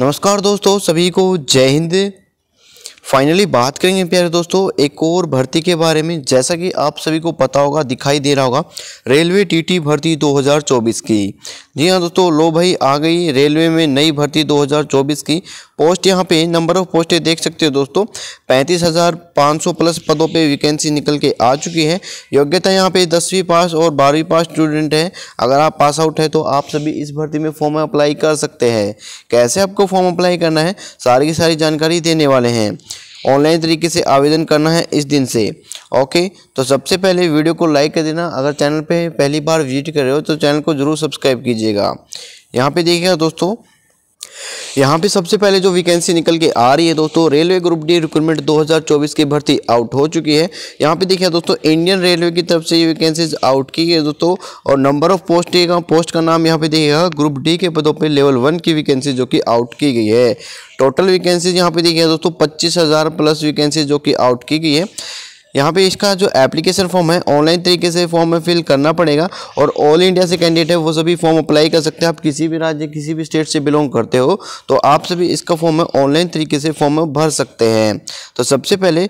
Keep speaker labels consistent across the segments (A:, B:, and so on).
A: नमस्कार दोस्तों सभी को जय हिंद फाइनली बात करेंगे प्यारे दोस्तों एक और भर्ती के बारे में जैसा कि आप सभी को पता होगा दिखाई दे रहा होगा रेलवे टीटी भर्ती 2024 की जी हाँ दोस्तों लो भाई आ गई रेलवे में नई भर्ती 2024 की पोस्ट यहाँ पे नंबर ऑफ पोस्टें देख सकते हो दोस्तों पैंतीस हज़ार पाँच सौ प्लस पदों पे वैकेंसी निकल के आ चुकी है योग्यता यहाँ पे दसवीं पास और बारहवीं पास स्टूडेंट है अगर आप पास आउट है तो आप सभी इस भर्ती में फॉर्म अप्लाई कर सकते हैं कैसे आपको फॉर्म अप्लाई करना है सारी की सारी जानकारी देने वाले हैं ऑनलाइन तरीके से आवेदन करना है इस दिन से ओके तो सबसे पहले वीडियो को लाइक कर देना अगर चैनल पे पहली बार विजिट कर रहे हो तो चैनल को ज़रूर सब्सक्राइब कीजिएगा यहाँ पे देखिएगा दोस्तों यहाँ पे सबसे पहले जो वैकेंसी निकल के आ रही है दोस्तों रेलवे ग्रुप डी रिक्रूटमेंट 2024 की भर्ती आउट हो चुकी है यहाँ पे देखिए दोस्तों इंडियन रेलवे की तरफ से ये वैकेंसीज आउट की है दोस्तों और नंबर ऑफ पोस्ट का पोस्ट का नाम यहाँ पे देखिएगा ग्रुप डी के पदों पे लेवल वन की वैकेंसी जो कि आउट की गई है टोटल वैकेंसीज यहाँ पे देखिए दोस्तों पच्चीस प्लस वैकेंसी जो कि आउट की गई है यहाँ पे इसका जो एप्लीकेशन फॉर्म है ऑनलाइन तरीके से फॉर्म में फिल करना पड़ेगा और ऑल इंडिया से कैंडिडेट है वो सभी फॉर्म अप्लाई कर सकते हैं आप किसी भी राज्य किसी भी स्टेट से बिलोंग करते हो तो आप सभी इसका फॉर्म है ऑनलाइन तरीके से फॉर्म में भर सकते हैं तो सबसे पहले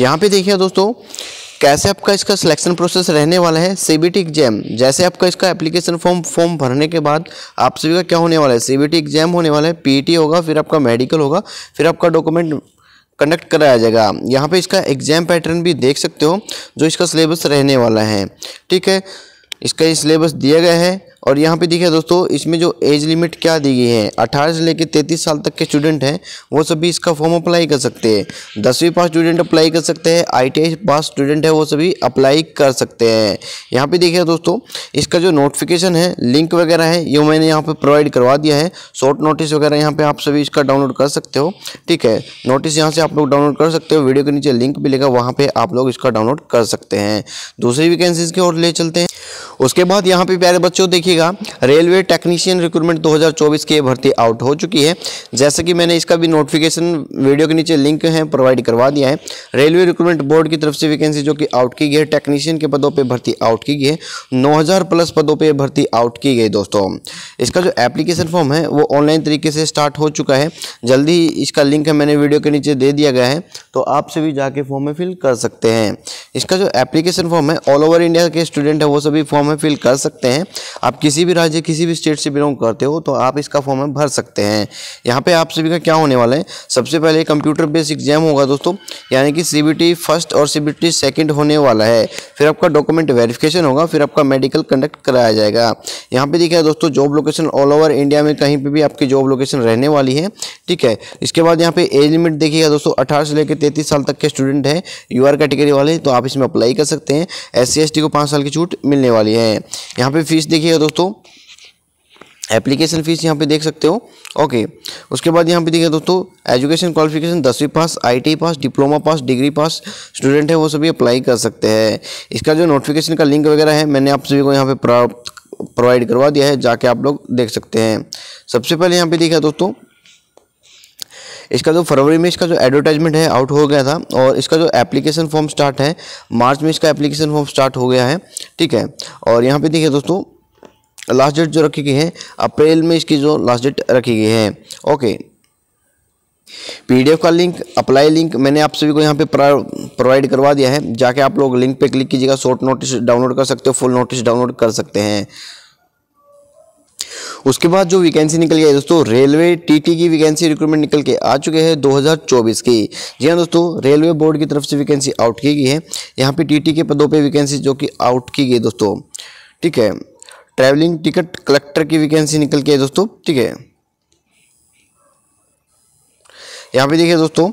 A: यहाँ पे देखिए दोस्तों कैसे आपका इसका सिलेक्शन प्रोसेस रहने वाला है सीबीटी एग्जाम जैसे आपका इसका एप्लीकेशन फॉर्म फॉर्म भरने के बाद आप सभी का क्या होने वाला है सीबीटी एग्जाम होने वाला है पीटी e होगा फिर आपका मेडिकल होगा फिर आपका डॉक्यूमेंट कंडक्ट कराया जाएगा यहाँ पे इसका एग्जाम पैटर्न भी देख सकते हो जो इसका सिलेबस रहने वाला है ठीक है इसका सिलेबस दिया गया है और यहाँ पे देखिए दोस्तों इसमें जो एज लिमिट क्या दी गई है अठारह से लेकर तैंतीस साल तक के स्टूडेंट हैं वो सभी इसका फॉर्म अप्लाई कर सकते हैं दसवीं पास स्टूडेंट अप्लाई कर सकते हैं आई पास स्टूडेंट है वो सभी अप्लाई कर सकते हैं यहाँ पे देखिए दोस्तों इसका जो नोटिफिकेशन है लिंक वगैरह है ये मैंने यहाँ पर प्रोवाइड करवा दिया है शॉर्ट नोटिस वगैरह यहाँ पर आप सभी इसका डाउनलोड कर सकते हो ठीक है नोटिस यहाँ से आप लोग डाउनलोड कर सकते हो वीडियो के नीचे लिंक मिलेगा वहाँ पर आप लोग इसका डाउनलोड कर सकते हैं दूसरी वैकेंसीज की ओर ले चलते हैं उसके बाद यहाँ पे प्यारे बच्चों देखिए देखिएगा रेलवे टेक्नीशियन रिक्रूटमेंट 2024 के भर्ती आउट हो चुकी है जैसे कि मैंने इसका भी नोटिफिकेशन वीडियो के नीचे लिंक है प्रोवाइड करवा दिया है रेलवे रिक्रूटमेंट बोर्ड की तरफ से वैकेंसी जो कि आउट की गई है टेक्नीशियन के पदों पर भर्ती आउट की गई है नौ प्लस पदों पर भर्ती आउट की गई दोस्तों इसका जो एप्लीकेशन फॉर्म है वो ऑनलाइन तरीके से स्टार्ट हो चुका है जल्दी इसका लिंक मैंने वीडियो के नीचे दे दिया गया है तो आप सभी जाके फॉर्म में फिल कर सकते हैं इसका जो एप्लीकेशन फॉर्म है ऑल ओवर इंडिया के स्टूडेंट है वो सभी फॉर्म में फिल कर सकते हैं आपकी किसी भी राज्य किसी भी स्टेट से बिलोंग करते हो तो आप इसका फॉर्म में भर सकते हैं यहाँ पे आप सभी का क्या होने वाला है सबसे पहले कंप्यूटर बेस्ड एग्जाम होगा दोस्तों यानी कि सी फर्स्ट और सी सेकेंड होने वाला है फिर आपका डॉक्यूमेंट वेरिफिकेशन होगा फिर आपका मेडिकल कंडक्ट कराया जाएगा यहाँ पे देखिए दोस्तों job location all over India में कहीं पर भी आपकी जॉब लोकेशन रहने वाली है ठीक है इसके बाद यहाँ पे एज लिमिट देखिएगा दोस्तों अठारह से लेकर तैतीस साल तक के स्टूडेंट हैं यू आर कैटेगरी वाले तो आप इसमें अप्लाई कर सकते हैं एस सी को पाँच साल की छूट मिलने वाली है यहाँ पे फीस देखिएगा दोस्तों एप्लीकेशन फीस यहाँ पे देख सकते हो ओके उसके बाद यहाँ पे देखिए दोस्तों एजुकेशन क्वालिफिकेशन दसवीं pass IT pass diploma pass degree pass student है वो सभी अप्लाई कर सकते हैं इसका जो नोटिफिकेशन का लिंक वगैरह है मैंने आप सभी को यहाँ पे प्रोवाइड करवा दिया है जाके आप लोग देख सकते हैं सबसे पहले यहाँ पे देखा दोस्तों इसका जो फरवरी में इसका जो एडवर्टाइजमेंट है आउट हो गया था और इसका जो एप्लीकेशन फॉर्म स्टार्ट है मार्च में इसका एप्लीकेशन फॉर्म स्टार्ट हो गया है ठीक है और यहाँ पे देखिए दोस्तों लास्ट डेट जो रखी गई है अप्रैल में इसकी जो लास्ट डेट रखी गई है ओके पीडीएफ का लिंक अप्लाई लिंक मैंने आप सभी को यहाँ पे प्रोवाइड करवा दिया है जाके आप लोग लिंक पे क्लिक कीजिएगा शॉर्ट नोटिस डाउनलोड कर सकते हो फुल नोटिस डाउनलोड कर सकते हैं उसके बाद जो वैकेंसी निकल गई दोस्तों रेलवे टीटी की वैकेंसी रिक्रूटमेंट निकल के आ चुके हैं 2024 की जी हाँ दोस्तों रेलवे बोर्ड की तरफ से वैकेंसी आउट की गई है यहाँ पे टीटी के पदों पे वैकेंसी जो कि आउट की गई दोस्तों ठीक है ट्रैवलिंग टिकट कलेक्टर की वैकेंसी निकल के दोस्तों ठीक है यहाँ पे देखिए दोस्तों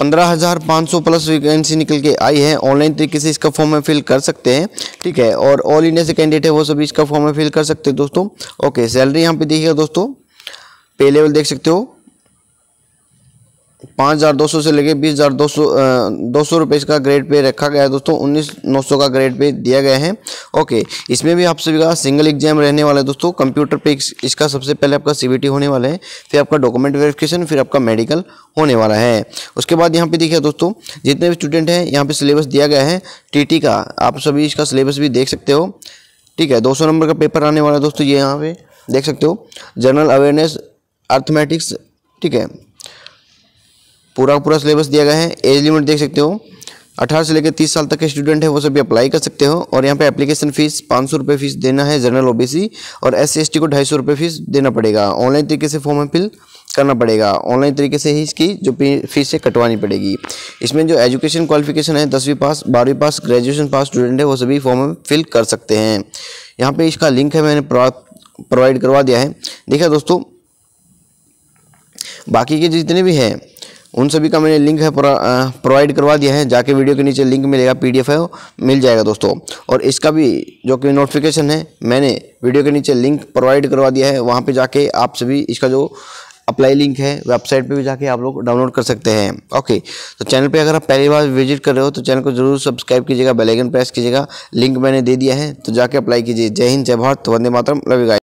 A: पंद्रह हज़ार पाँच सौ प्लस वैकेंसी निकल के आई है ऑनलाइन तरीके से इसका फॉर्म में फिल कर सकते हैं ठीक है और ऑल इंडिया से कैंडिडेट है वो सभी इसका फॉर्म में फिल कर सकते हैं दोस्तों ओके सैलरी यहाँ पे देखिएगा दोस्तों पे लेवल देख सकते हो पाँच हज़ार दो सौ से लेके बीस हज़ार दो सौ दो सौ रुपये इसका ग्रेड पे रखा गया है दोस्तों उन्नीस नौ सौ का ग्रेड पे दिया गया है ओके इसमें भी आप सभी का सिंगल एग्जाम रहने वाला है दोस्तों कंप्यूटर पे इसका सबसे पहले आपका सीबीटी होने वाला है फिर आपका डॉक्यूमेंट वेरिफिकेशन फिर आपका मेडिकल होने वाला है उसके बाद यहाँ पे देखिए दोस्तों जितने भी स्टूडेंट हैं यहाँ पर सिलेबस दिया गया है टी का आप सभी इसका सिलेबस भी देख सकते हो ठीक है दो नंबर का पेपर आने वाला है दोस्तों ये यहाँ पे देख सकते हो जनरल अवेयरनेस अर्थमेटिक्स ठीक है पूरा पूरा सिलेबस दिया गया है एज लिमिट देख सकते हो अठारह से लेकर तीस साल तक के स्टूडेंट हैं वो सभी अप्लाई कर सकते हो और यहाँ पे एप्लीकेशन फीस पाँच सौ रुपये फीस देना है जनरल ओबीसी और एस सी को ढाई सौ रुपये फीस देना पड़ेगा ऑनलाइन तरीके से फॉर्म फिल करना पड़ेगा ऑनलाइन तरीके से ही इसकी जो फीस है कटवानी पड़ेगी इसमें जो एजुकेशन क्वालिफिकेशन है दसवीं पास बारहवीं पास ग्रेजुएशन पास स्टूडेंट है वो सभी फॉर्म फिल कर सकते हैं यहाँ पर इसका लिंक है मैंने प्रोवाइड करवा दिया है देखा दोस्तों बाकी के जितने भी हैं उन सभी का मैंने लिंक है प्रोवाइड करवा दिया है जाके वीडियो के नीचे लिंक मिलेगा पीडीएफ है मिल जाएगा दोस्तों और इसका भी जो कि नोटिफिकेशन है मैंने वीडियो के नीचे लिंक प्रोवाइड करवा दिया है वहाँ पे जाके आप सभी इसका जो अप्लाई लिंक है वेबसाइट पे भी जाके आप लोग डाउनलोड कर सकते हैं ओके तो चैनल पे अगर आप पहली बार विजिट कर रहे हो तो चैनल को जरूर सब्सक्राइब कीजिएगा बेल आइकन प्रेस कीजिएगा लिंक मैंने दे दिया है तो जाके अप्लाई कीजिए जय हिंद जय भारत वंदे मातरम लविगा